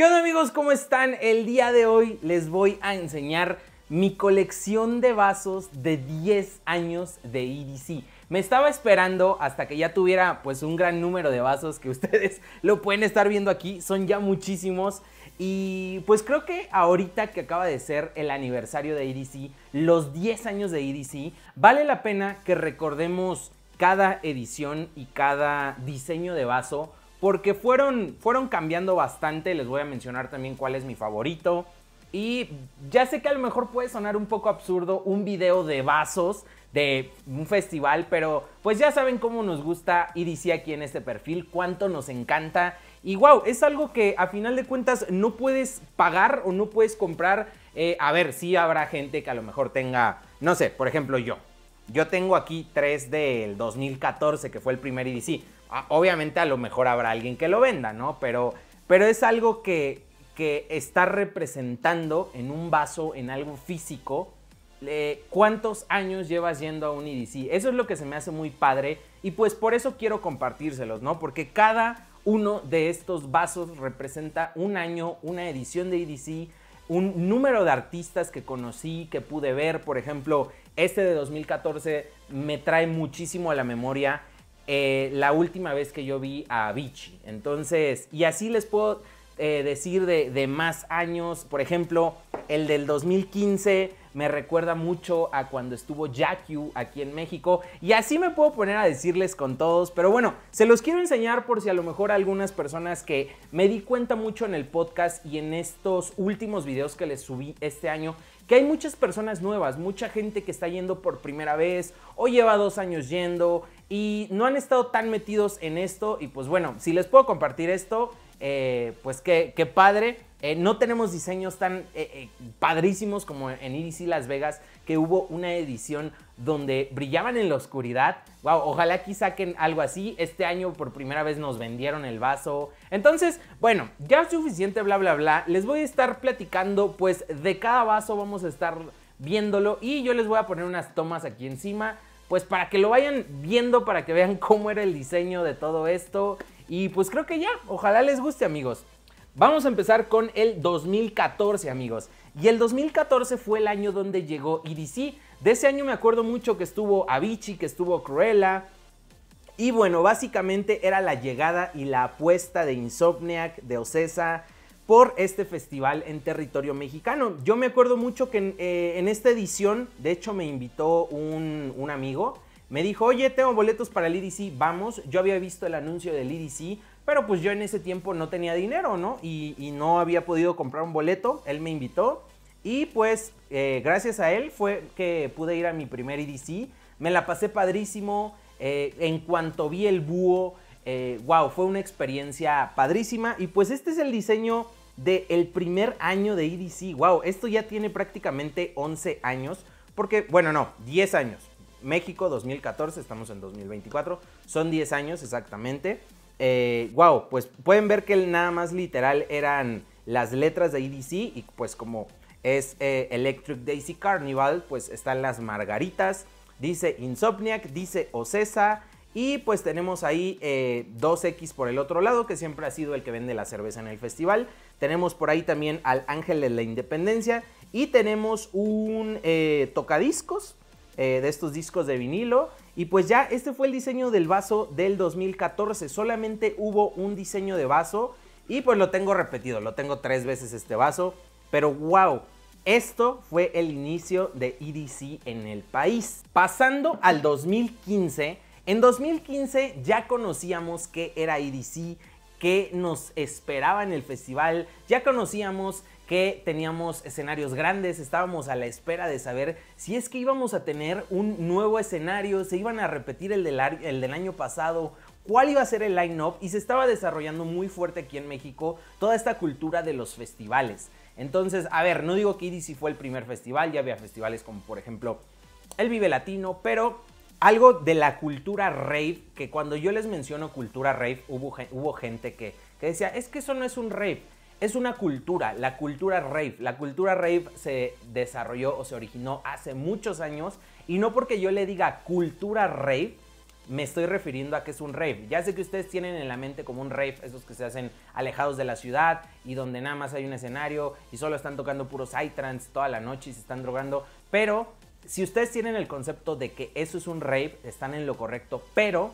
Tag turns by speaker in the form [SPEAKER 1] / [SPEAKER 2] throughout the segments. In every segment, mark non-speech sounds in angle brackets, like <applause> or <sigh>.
[SPEAKER 1] ¿Qué onda amigos? ¿Cómo están? El día de hoy les voy a enseñar mi colección de vasos de 10 años de EDC. Me estaba esperando hasta que ya tuviera pues un gran número de vasos que <laughs> ustedes lo pueden estar viendo aquí, son ya muchísimos y pues creo que ahorita que acaba de ser el aniversario de EDC, los 10 años de EDC, vale la pena que recordemos cada edición y cada diseño de vaso porque fueron, fueron cambiando bastante. Les voy a mencionar también cuál es mi favorito. Y ya sé que a lo mejor puede sonar un poco absurdo un video de vasos de un festival, pero pues ya saben cómo nos gusta EDC aquí en este perfil, cuánto nos encanta. Y wow, es algo que a final de cuentas no puedes pagar o no puedes comprar. Eh, a ver, sí habrá gente que a lo mejor tenga, no sé, por ejemplo yo. Yo tengo aquí tres del 2014, que fue el primer IDC. E Obviamente a lo mejor habrá alguien que lo venda, ¿no? Pero, pero es algo que, que está representando en un vaso, en algo físico, eh, cuántos años llevas yendo a un EDC. Eso es lo que se me hace muy padre y pues por eso quiero compartírselos, ¿no? Porque cada uno de estos vasos representa un año, una edición de EDC, un número de artistas que conocí, que pude ver, por ejemplo, este de 2014 me trae muchísimo a la memoria eh, la última vez que yo vi a Avicii. Entonces, y así les puedo eh, decir de, más años. Por ejemplo, el del 2015 me recuerda mucho a cuando estuvo Jacky... aquí en México. Y así me puedo poner a decirles con todos. Pero bueno, se los quiero enseñar por si a lo mejor algunas personas que me di cuenta mucho en el podcast y en estos últimos videos que les subí este año, que hay muchas personas nuevas, mucha gente que está yendo por primera vez o lleva dos años yendo y no han estado tan metidos en esto. Y pues bueno, si les puedo compartir esto, eh, pues qué, padre. Eh, no tenemos diseños tan eh, padrísimos como en Iris y Las Vegas, que hubo una edición donde brillaban en la oscuridad. Wow, ojalá aquí saquen algo así. Este año por primera vez nos vendieron el vaso. Entonces, bueno, ya suficiente bla bla bla. Les voy a estar platicando pues de cada vaso, vamos a estar viéndolo y yo les voy a poner unas tomas aquí encima pues para que lo vayan viendo, para que vean <laughs> cómo era el diseño de todo esto. Y pues creo que ya, ojalá les guste amigos. Vamos a empezar con el 2014 amigos. Y el 2014 fue el año donde llegó EDC. De ese año me acuerdo mucho que estuvo Avicii, que estuvo Cruella. Y bueno, básicamente era la llegada y la apuesta de Insomniac, de Ocesa, por este festival en territorio mexicano. Yo me acuerdo mucho que en, eh, esta edición, de hecho me invitó un, amigo, me dijo, oye, tengo boletos para el EDC, vamos, yo había visto el anuncio del EDC, pero pues yo en ese tiempo no tenía dinero, ¿no? Y, no había podido comprar un boleto, él me invitó y pues eh, gracias a él fue que pude ir a mi primer EDC, me la pasé padrísimo, eh, en cuanto vi el búho, wow, fue una experiencia padrísima y pues este es el diseño de el primer año de EDC. ¡Wow! Esto ya tiene prácticamente 11 años, porque, bueno, no, 10 años. México 2014, estamos en 2024, son 10 años exactamente. ¡Wow! Eh, pues pueden ver que nada más literal eran las letras de EDC y pues como es eh, Electric Daisy Carnival, pues están las margaritas, dice Insomniac, dice Ocesa, y pues tenemos ahí 2X eh, por el otro lado, que siempre ha sido el que vende la cerveza en el festival. Tenemos por ahí también al Ángel de la Independencia. Y tenemos un eh, tocadiscos eh, de estos discos de vinilo. Y pues ya este fue el diseño del vaso del 2014. Solamente hubo un diseño de vaso. Y pues lo tengo repetido, lo tengo tres veces este vaso. Pero wow, esto fue el inicio de EDC en el país. Pasando al 2015 en 2015 ya conocíamos qué era EDC, qué nos esperaba en el festival, ya conocíamos que teníamos escenarios grandes, estábamos a la espera de saber si es que íbamos a tener un nuevo escenario, se iban a repetir el del, el del año pasado, cuál iba a ser el line-up y se estaba desarrollando muy fuerte aquí en México toda esta cultura de los festivales. Entonces, a ver, no digo que EDC fue el primer festival, ya había festivales como por ejemplo el Vive Latino, pero algo de la cultura rave, que cuando yo les menciono cultura rave, hubo, hubo gente que, que decía, es que eso no es un rave, es una cultura, la cultura rave. La cultura rave se desarrolló o se originó hace muchos años y no porque yo le diga cultura rave, me estoy refiriendo a que es un rave. Ya sé que ustedes tienen en la mente como un rave, esos que se hacen alejados de la ciudad y donde nada más hay un escenario y solo están tocando puros itrans toda la noche y se están drogando, pero si ustedes tienen el concepto de que eso es un rave, están en lo correcto, pero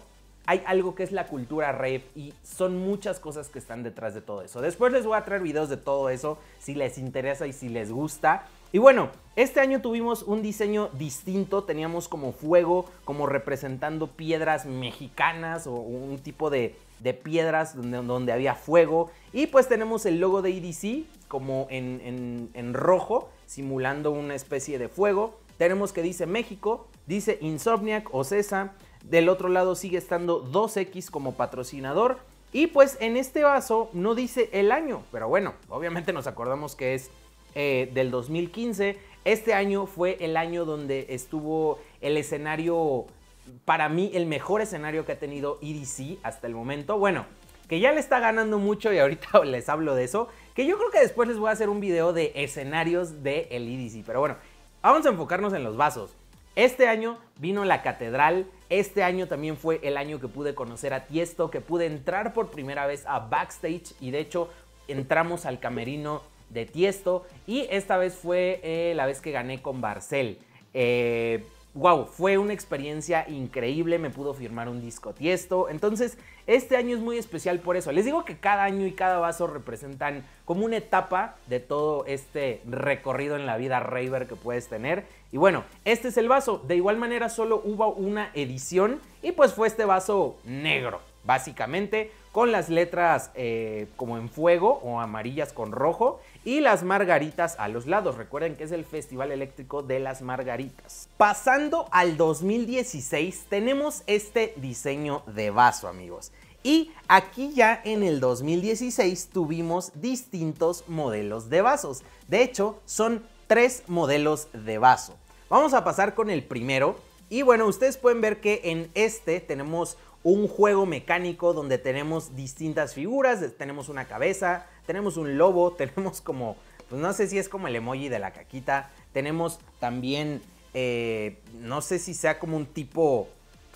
[SPEAKER 1] hay algo que es la cultura rave y son muchas cosas que están detrás de todo eso. Después les voy a traer videos de todo eso si les interesa y si les gusta. Y bueno, este año tuvimos un diseño distinto, teníamos como fuego, como representando piedras mexicanas o un tipo de, piedras donde, había fuego. Y pues tenemos el logo de EDC como en rojo, simulando una especie de fuego. Tenemos que dice México, dice Insomniac o Cesa. Del otro lado sigue estando 2X como patrocinador. Y pues en este vaso no dice el año, pero bueno, obviamente nos acordamos que es eh, del 2015. Este año fue el año donde estuvo el escenario, para mí, el mejor escenario que ha tenido EDC hasta el momento. Bueno, que ya le está ganando mucho y ahorita <laughs> les hablo de eso. Que yo creo que después les voy a hacer un video de escenarios de el EDC. Pero bueno, Vamos a enfocarnos en los vasos. Este año vino la catedral, este año también fue el año que pude conocer a Tiesto, que pude entrar por primera vez a backstage y de hecho entramos al camerino de Tiesto y esta vez fue eh, la vez que gané con Barcel. Eh, wow, fue una experiencia increíble, me pudo firmar un disco tiesto. Entonces, este año es muy especial por eso. Les digo que cada año y cada vaso representan como una etapa de todo este recorrido en la vida raver que puedes tener. Y bueno, este es el vaso. De igual manera, solo hubo una edición y pues fue este vaso negro, básicamente, con las letras eh, como en fuego o amarillas con rojo y las margaritas a los lados. Recuerden que es el Festival Eléctrico de las Margaritas. Pasando al 2016 tenemos este diseño de vaso amigos. Y aquí ya en el 2016 tuvimos distintos modelos de vasos. De hecho, son tres modelos de vaso. Vamos a pasar con el primero. Y bueno, ustedes pueden ver que en este tenemos un juego mecánico donde tenemos distintas figuras, tenemos una cabeza, tenemos un lobo, <laughs> tenemos como, pues no sé si es como el emoji de la caquita, tenemos también, eh, no sé si sea como un tipo,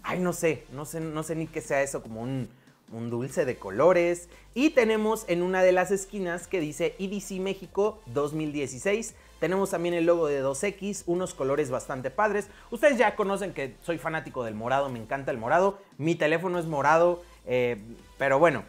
[SPEAKER 1] ay no sé, no sé, no sé ni qué sea eso, como un, un dulce de colores. Y tenemos en una de las esquinas que dice EDC México 2016, tenemos también el logo de 2X, unos colores bastante padres. Ustedes ya conocen que soy fanático del morado, me encanta el morado. Mi teléfono es morado, eh, pero bueno.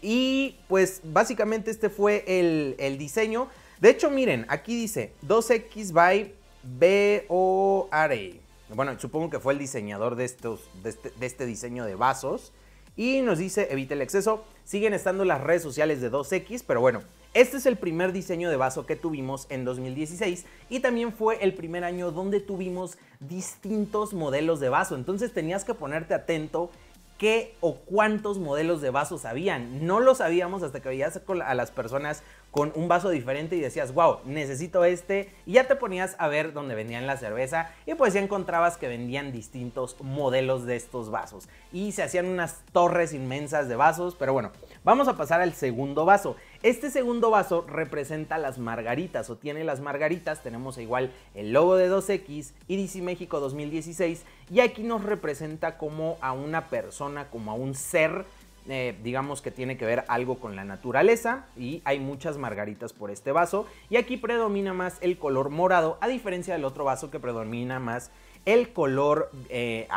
[SPEAKER 1] Y pues básicamente este fue el, diseño. De hecho, miren, aquí dice 2X by B.O.R.A. E. Bueno, supongo que fue el diseñador de, estos, de este, este diseño de vasos. Y nos dice, evite el exceso. Siguen estando las redes sociales de 2X, pero bueno, este es el primer diseño de vaso que tuvimos en 2016 y también fue el primer año donde tuvimos distintos modelos de vaso. Entonces tenías que ponerte atento qué o cuántos modelos de vasos habían. No lo sabíamos hasta que veías a las personas con un vaso diferente y decías, wow, necesito este. Y ya te ponías a ver dónde vendían la cerveza y pues ya encontrabas que vendían distintos modelos de estos vasos. Y se hacían unas torres inmensas de vasos, pero bueno, vamos a pasar al segundo vaso. Este segundo vaso representa las margaritas o tiene las margaritas. Tenemos igual el logo de 2X, IDC México 2016 y aquí nos representa como a una persona, como a un ser eh, digamos que tiene que ver algo con la naturaleza y hay muchas margaritas por este vaso y aquí predomina más el color morado a diferencia del otro vaso que predomina más el color eh,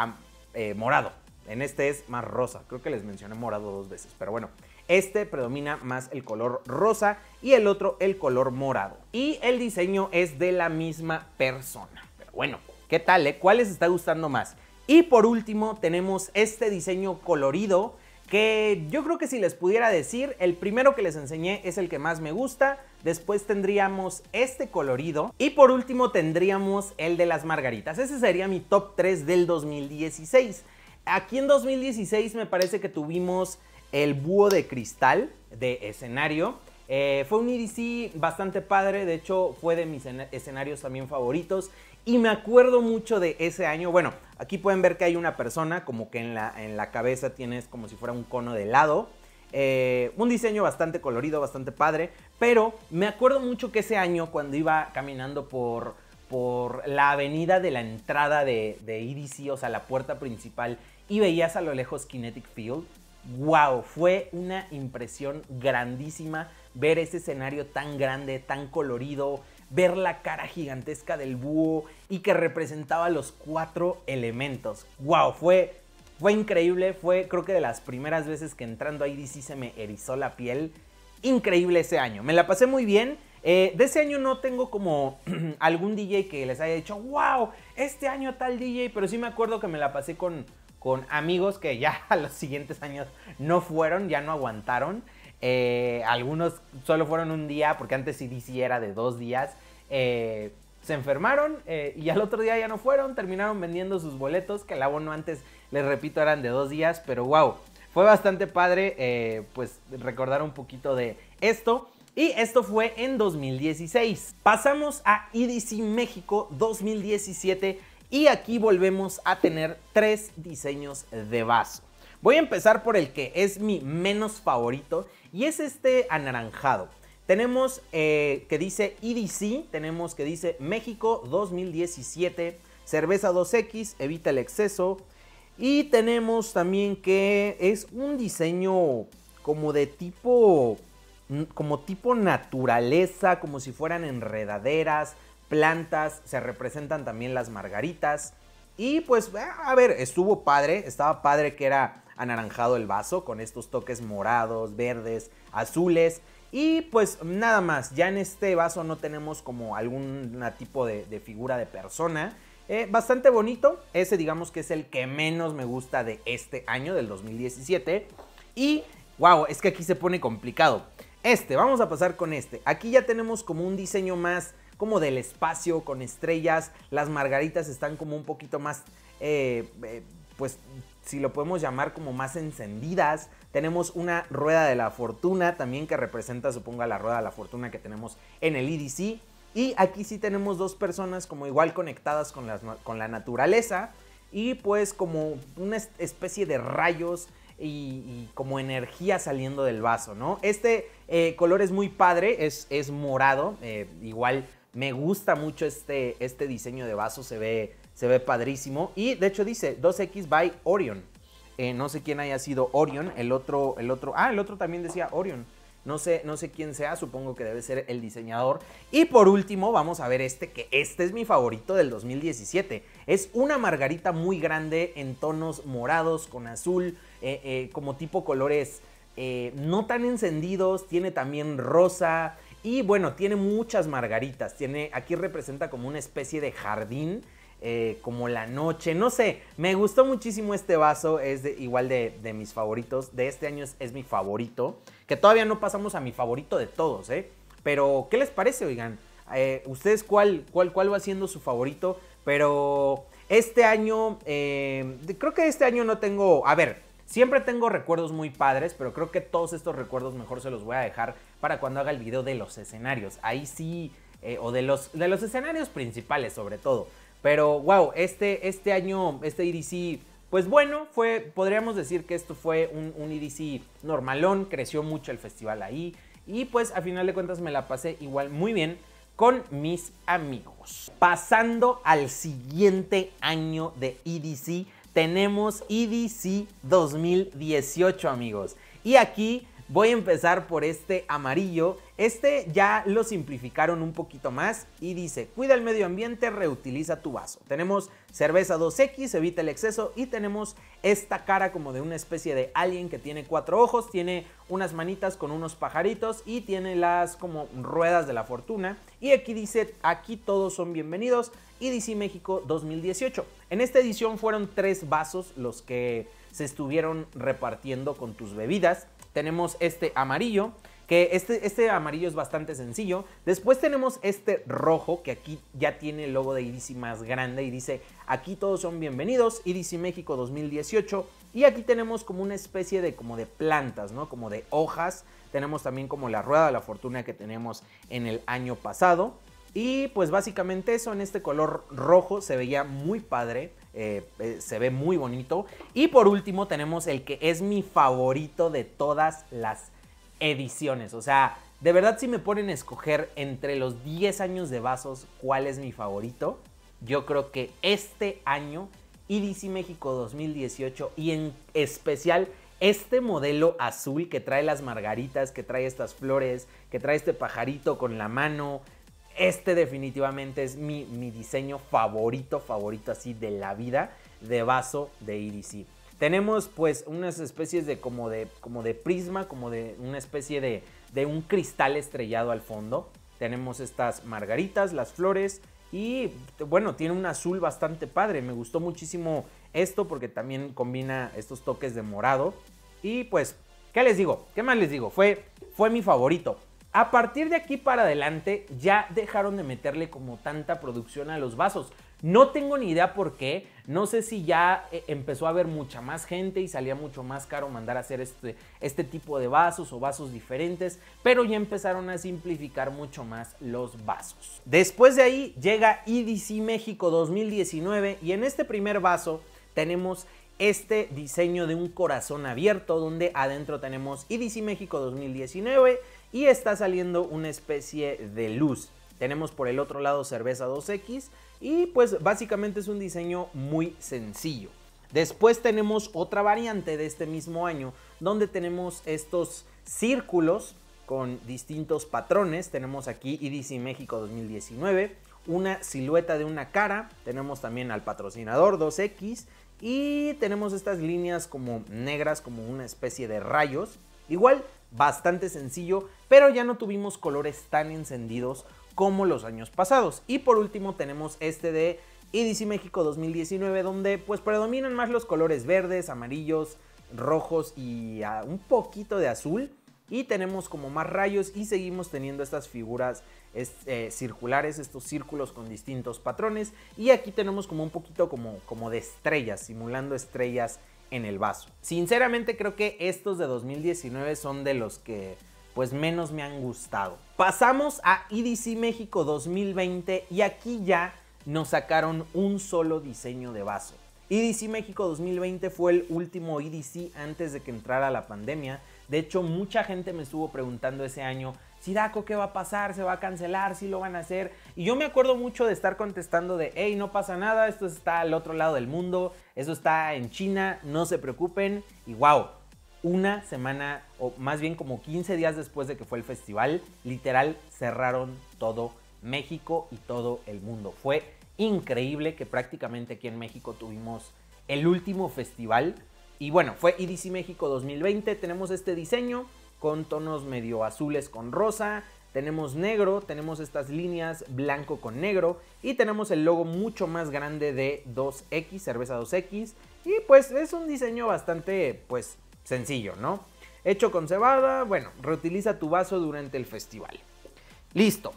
[SPEAKER 1] eh, morado. En este es más rosa, creo que les mencioné morado dos veces, pero bueno, este predomina más el color rosa y el otro el color morado. Y el diseño es de la misma persona. Pero bueno, ¿qué tal? ¿Cuál les está gustando más? Y por último tenemos este diseño colorido que yo creo que si les pudiera decir, el primero que les enseñé es el que más me gusta, después tendríamos este colorido y por último tendríamos el de las margaritas. Ese sería mi top 3 del 2016. Aquí en 2016 me parece que tuvimos el búho de cristal de escenario. Eh, fue un EDC bastante padre, de hecho fue de mis escenarios también favoritos y me acuerdo mucho de ese año. Bueno, aquí pueden ver que hay una persona como que en la, en la cabeza tienes como si fuera un cono de helado. Eh, un diseño bastante colorido, bastante padre. Pero me acuerdo mucho que ese año cuando iba caminando por, por la avenida de la entrada de, de EDC, o sea, la puerta principal, y veías a lo lejos Kinetic Field. ¡Wow! Fue una impresión grandísima ver ese escenario tan grande, tan colorido, ver la cara gigantesca del búho y que representaba los cuatro elementos. ¡Wow! Fue, fue increíble, fue creo que de las primeras veces que entrando ahí sí se me erizó la piel. Increíble ese año, me la pasé muy bien. Eh, de ese año no tengo como <clears throat> algún DJ que les haya dicho, wow, este año tal DJ, pero sí me acuerdo que me la pasé con, con amigos que ya <laughs> a los siguientes años no fueron, ya no aguantaron. Eh, algunos solo fueron un día, porque antes EDC era de dos días. Eh, se enfermaron eh, y al otro día ya no fueron, terminaron vendiendo sus boletos, que el abono antes, les repito, eran de dos días, pero wow, fue bastante padre, pues recordar un poquito de esto. Y esto fue en 2016. Pasamos a EDC México 2017 y aquí volvemos a tener tres diseños de vaso. Voy a empezar por el que es mi menos favorito y es este anaranjado. Tenemos eh, que dice EDC, tenemos que dice México 2017, cerveza 2X, evita el exceso. Y tenemos también que es un diseño como de tipo, como tipo naturaleza, como si fueran enredaderas, plantas, se representan también las margaritas. Y pues, a ver, estuvo padre, estaba padre que era anaranjado el vaso con estos toques morados, verdes, azules. Y pues nada más, ya en este vaso no tenemos como algún tipo de, figura de persona. Eh, bastante bonito, ese digamos que es el que menos me gusta de este año, del 2017. Y wow, es que aquí se pone complicado. Este, vamos a pasar con este. Aquí ya tenemos como un diseño más como del espacio, con estrellas. Las margaritas están como un poquito más, eh, eh, pues si lo podemos llamar como más encendidas. Tenemos una rueda de la fortuna también que representa, supongo, la rueda de la fortuna que tenemos en el EDC. Y aquí sí tenemos dos personas como igual conectadas con, con la naturaleza y pues como una especie de rayos y, como energía saliendo del vaso, ¿no? Este eh, color es muy padre, es, es morado, eh, igual me gusta mucho este, este diseño de vaso, se ve, se ve padrísimo. Y de hecho dice 2X by Orion. Eh, no sé quién haya sido Orion, el otro, el otro, ah, el otro también decía Orion. No sé, no sé quién sea, supongo que debe ser el diseñador. Y por último, vamos a ver este, que este es mi favorito del 2017. Es una margarita muy grande en tonos morados con azul, eh, eh, como tipo colores eh, no tan encendidos, tiene también rosa y bueno, tiene muchas margaritas. Tiene, aquí representa como una especie de jardín. como la noche, no sé, me gustó muchísimo este vaso, es igual de, mis favoritos, de este año es, es, mi favorito, que todavía no pasamos a mi favorito de todos, ¿eh? Pero, ¿qué les parece, oigan? Eh, ustedes cuál, cuál, cuál va siendo su favorito, pero este año, eh, creo que este año no tengo, a ver, siempre tengo recuerdos muy padres, pero creo que todos estos recuerdos mejor se los voy a dejar para cuando haga el video de los escenarios. Ahí sí, eh, o de los, de los escenarios principales sobre todo. Pero wow, este, este año, este EDC, pues bueno, fue, podríamos decir que esto fue un, un EDC normalón, creció mucho el festival ahí. Y pues a final de cuentas me la pasé igual muy bien con mis amigos. Pasando al siguiente año de EDC, tenemos EDC 2018 amigos. Y aquí voy a empezar por este amarillo. Este ya lo simplificaron un poquito más y dice, cuida el medio ambiente, reutiliza tu vaso. Tenemos cerveza 2X, evita el exceso y tenemos esta cara como de una especie de alien que tiene cuatro ojos, tiene unas manitas con unos pajaritos y tiene las como ruedas de la fortuna. Y aquí dice, aquí todos son bienvenidos, EDC México 2018. En esta edición fueron tres vasos los que se estuvieron repartiendo con tus bebidas. Tenemos este amarillo, que este, este amarillo es bastante sencillo. Después tenemos este rojo, que aquí ya tiene el logo de EDC más grande y dice, aquí todos son bienvenidos, EDC México 2018. Y aquí tenemos como una especie de, como de plantas, ¿no? Como de hojas tenemos también como la rueda de la fortuna que tenemos en el año pasado. Y pues básicamente eso en este color rojo se veía muy padre, eh, eh, se ve muy bonito. Y por último tenemos el que es mi favorito de todas las ediciones. O sea, de verdad si me ponen a escoger entre los 10 años de vasos cuál es mi favorito, yo creo que este año, EDC México 2018 y en especial este modelo azul que trae las margaritas, que trae estas flores, que trae este pajarito con la mano, este definitivamente es mi, diseño favorito, favorito así de la vida de vaso de IDC. Tenemos pues unas especies de como de, como de prisma, como de una especie de, de un cristal estrellado al fondo. Tenemos estas margaritas, las flores, y bueno, tiene un azul bastante padre. Me gustó muchísimo esto porque también combina estos toques de morado. Y pues, ¿qué les digo? ¿Qué más les digo? Fue, fue mi favorito. A partir de aquí para adelante ya dejaron de meterle como tanta producción a los vasos. No tengo ni idea por qué. No sé si ya eh, empezó a haber mucha más gente y salía mucho más caro mandar a hacer este, este, tipo de vasos o vasos diferentes, pero ya empezaron a simplificar mucho más los vasos. Después de ahí llega EDC México 2019 y en este primer vaso tenemos este diseño de un corazón abierto donde adentro tenemos EDC México 2019 y está saliendo una especie de luz. Tenemos por el otro lado cerveza 2X y pues básicamente es un diseño muy sencillo. Después tenemos otra variante de este mismo año donde tenemos estos círculos con distintos patrones. Tenemos aquí IDC México 2019, una silueta de una cara, tenemos también al patrocinador 2X y tenemos estas líneas como negras como una especie de rayos. Igual bastante sencillo, pero ya no tuvimos colores tan encendidos como los años pasados. Y por último tenemos este de EDC México 2019 donde pues predominan más los colores verdes, amarillos, rojos y ah, un poquito de azul. Y tenemos como más rayos y seguimos teniendo estas figuras eh, circulares, estos círculos con distintos patrones. Y aquí tenemos como un poquito como, como de estrellas, simulando estrellas en el vaso. Sinceramente creo que estos de 2019 son de los que pues menos me han gustado. Pasamos a EDC México 2020 y aquí ya nos sacaron un solo diseño de vaso. EDC México 2020 fue el último EDC antes de que entrara la pandemia. De hecho, mucha gente me estuvo preguntando ese año, Siraco, ¿qué va a pasar? ¿Se va a cancelar? ¿Si ¿Sí lo van a hacer? Y yo me acuerdo mucho de estar contestando de, hey, no pasa nada, esto está al otro lado del mundo, eso está en China, no se preocupen. Y wow, una semana o más bien como 15 días después de que fue el festival, literal cerraron todo México y todo el mundo. Fue increíble que prácticamente aquí en México tuvimos el último festival. Y bueno, fue EDC México 2020. Tenemos este diseño con tonos medio azules con rosa. Tenemos negro, tenemos estas líneas blanco con negro y tenemos el logo mucho más grande de 2X, cerveza 2X. Y pues es un diseño bastante pues Sencillo, ¿no? Hecho con cebada, bueno, reutiliza tu vaso durante el festival. Listo.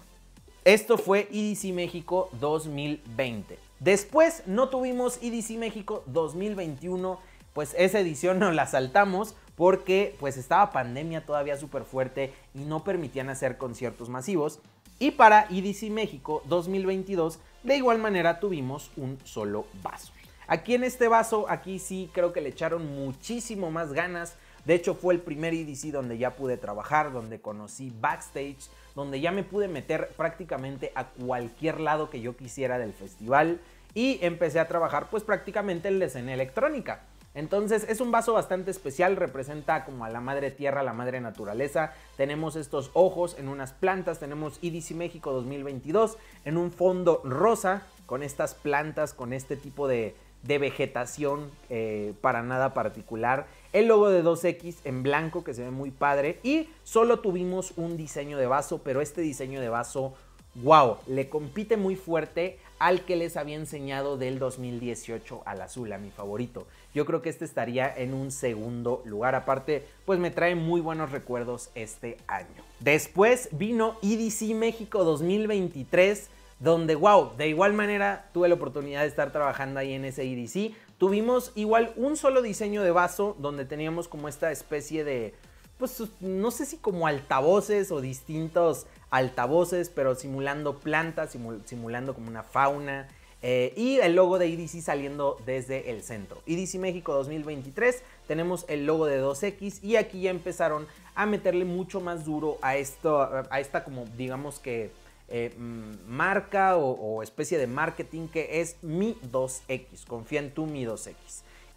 [SPEAKER 1] Esto fue EDC México 2020. Después no tuvimos EDC México 2021, pues esa edición nos la saltamos porque pues estaba pandemia todavía súper fuerte y no permitían hacer conciertos masivos. Y para EDC México 2022, de igual manera tuvimos un solo vaso. Aquí en este vaso, aquí sí creo que le echaron muchísimo más ganas. De hecho fue el primer EDC donde ya pude trabajar, donde conocí backstage, donde ya me pude meter prácticamente a cualquier lado que yo quisiera del festival y empecé a trabajar pues prácticamente en la escena electrónica. Entonces es un vaso bastante especial, representa como a la madre tierra, a la madre naturaleza. Tenemos estos ojos en unas plantas, tenemos EDC México 2022 en un fondo rosa con estas plantas, con este tipo de, de vegetación eh, para nada particular. El logo de 2X en blanco que se ve muy padre. Y solo tuvimos un diseño de vaso, pero este diseño de vaso, wow, le compite muy fuerte al que les había enseñado del 2018 al azul, a mi favorito. Yo creo que este estaría en un segundo lugar. Aparte, pues me trae muy buenos recuerdos este año. Después vino EDC México 2023 donde, wow, de igual manera tuve la oportunidad de estar trabajando ahí en ese IDC. Tuvimos igual un solo diseño de vaso donde teníamos como esta especie de, pues no sé si como altavoces o distintos altavoces, pero simulando plantas, simulando como una fauna. Eh, y el logo de IDC saliendo desde el centro. IDC México 2023, tenemos el logo de 2X y aquí ya empezaron a meterle mucho más duro a esto, a esta como digamos que eh, mm, marca o, especie de marketing que es Mi 2X. Confía en tu Mi 2X.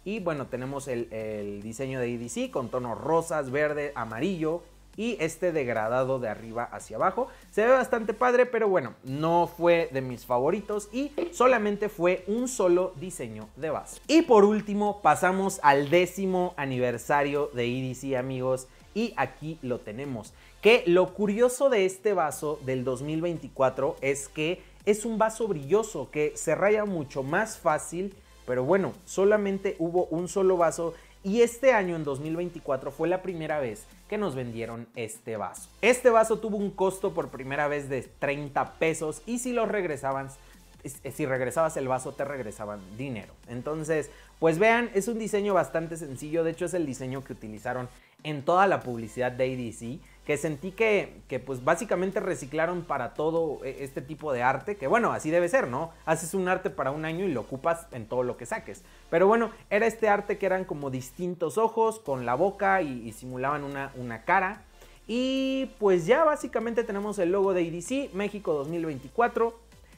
[SPEAKER 1] Y bueno, tenemos el, el diseño de EDC con tonos rosas, verde, amarillo y este degradado de arriba hacia abajo. Se ve bastante padre, pero bueno, no fue de mis favoritos y solamente fue un solo diseño de base. Y por último, pasamos al décimo aniversario de EDC, amigos, y aquí lo tenemos. Que lo curioso de este vaso del 2024 es que es un vaso brilloso que se raya mucho más fácil, pero bueno, solamente hubo un solo vaso y este año en 2024 fue la primera vez que nos vendieron este vaso. Este vaso tuvo un costo por primera vez de 30 pesos y si lo regresabas eh, si regresabas el vaso te regresaban dinero. Entonces, pues vean, es un diseño bastante sencillo, de hecho es el diseño que utilizaron en toda la publicidad de ADC que sentí que, pues básicamente reciclaron para todo eh, este tipo de arte, que bueno, así debe ser, ¿no? Haces un arte para un año y lo ocupas en todo lo que saques. Pero bueno, era este arte que eran como distintos ojos con la boca y, simulaban una, una cara. Y pues ya básicamente tenemos el logo de IDC México 2024,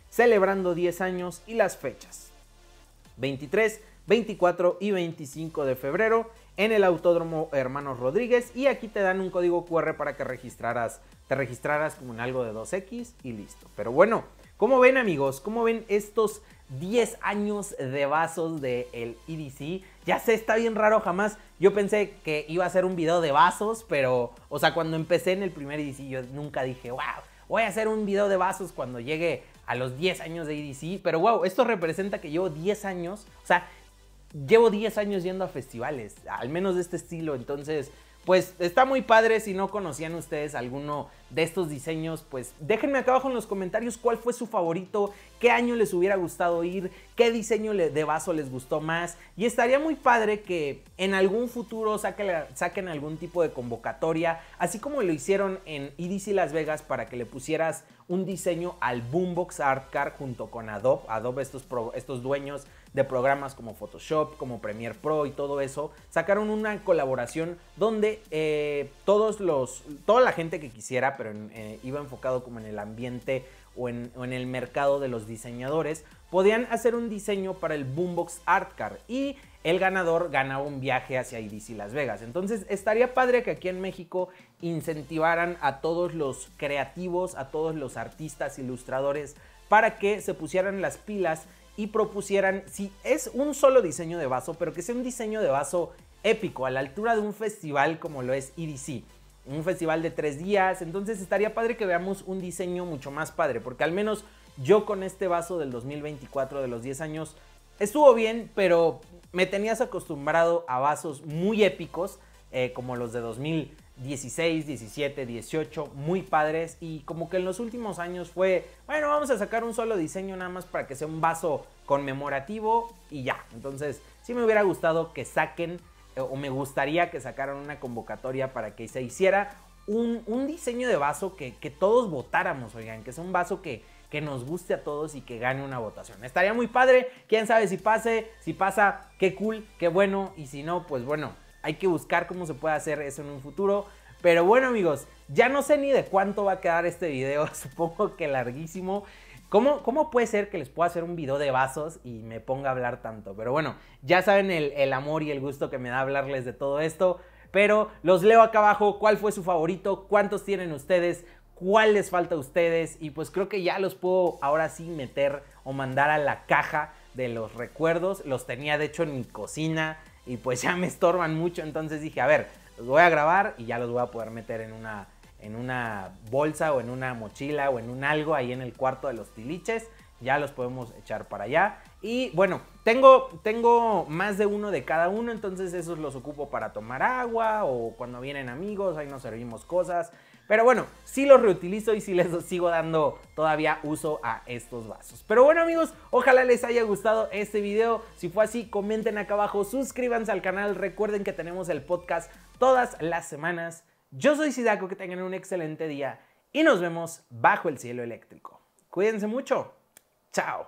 [SPEAKER 1] celebrando 10 años y las fechas. 23, 24 y 25 de febrero en el Autódromo Hermanos Rodríguez y aquí te dan un código QR para que registraras, te registraras como en algo de 2X y listo. Pero bueno, ¿cómo ven amigos? ¿Cómo ven estos 10 años de vasos del EDC? Ya sé, está bien raro jamás. Yo pensé que iba a ser un video de vasos, pero, o sea, cuando empecé en el primer EDC yo nunca dije, wow, voy a hacer un video de vasos cuando llegue a los 10 años de EDC, pero wow, esto representa que llevo 10 años, o sea, llevo 10 años yendo a festivales, al menos de este estilo, entonces pues está muy padre. Si no conocían ustedes alguno de estos diseños, pues déjenme acá abajo en los comentarios cuál fue su favorito, qué año les hubiera gustado ir, qué diseño de vaso les gustó más. Y estaría muy padre que en algún futuro saquen, algún tipo de convocatoria, así como lo hicieron en EDC Las Vegas para que le pusieras un diseño al Boombox Art Car junto con Adobe. Adobe, estos, estos dueños de programas como Photoshop, como Premiere Pro y todo eso, sacaron una colaboración donde eh, todos los, toda la gente que quisiera, pero eh, iba enfocado como en el ambiente o en, el mercado de los diseñadores, podían hacer un diseño para el Boombox Art Car y el ganador ganaba un viaje hacia IDC Las Vegas. Entonces estaría padre que aquí en México incentivaran a todos los creativos, a todos los artistas, ilustradores, para que se pusieran las pilas y propusieran si es un solo diseño de vaso, pero que sea un diseño de vaso épico, a la altura de un festival como lo es EDC. Un festival de tres días, entonces estaría padre que veamos un diseño mucho más padre, porque al menos yo con este vaso del 2024 de los 10 años estuvo bien, pero me tenías acostumbrado a vasos muy épicos eh, como los de 2000. 16, 17, 18, muy padres y como que en los últimos años fue, bueno, vamos a sacar un solo diseño nada más para que sea un vaso conmemorativo y ya. Entonces, sí me hubiera gustado que saquen eh, o me gustaría que sacaran una convocatoria para que se hiciera un, diseño de vaso que, todos votáramos, oigan, que sea un vaso que, que nos guste a todos y que gane una votación. Estaría muy padre, quién sabe si pase, si pasa, qué cool, qué bueno, y si no, pues bueno, hay que buscar cómo se puede hacer eso en un futuro. Pero bueno amigos, ya no sé ni de cuánto va a quedar este video, <laughs> supongo que larguísimo. ¿Cómo, ¿Cómo, puede ser que les pueda hacer un video de vasos y me ponga a hablar tanto? Pero bueno, ya saben el, el amor y el gusto que me da hablarles de todo esto. Pero los leo acá abajo, cuál fue su favorito, cuántos tienen ustedes, cuál les falta a ustedes. Y pues creo que ya los puedo ahora sí meter o mandar a la caja de los recuerdos. Los tenía de hecho en mi cocina y pues ya me estorban mucho. Entonces dije, a ver, los voy a grabar y ya los voy a poder meter en una, en una bolsa o en una mochila o en un algo ahí en el cuarto de los tiliches. Ya los podemos echar para allá. Y bueno, tengo, tengo más de uno de cada uno, entonces esos los ocupo para tomar agua o cuando vienen amigos, ahí nos servimos cosas. Pero bueno, sí los reutilizo y sí les <laughs> sigo dando todavía uso a estos vasos. Pero bueno amigos, ojalá les haya gustado este video. Si fue así, comenten acá abajo, suscríbanse al canal. Recuerden que tenemos el podcast todas las semanas. Yo soy Sidaco, que tengan un excelente día y nos vemos bajo el cielo eléctrico. Cuídense mucho. Chao.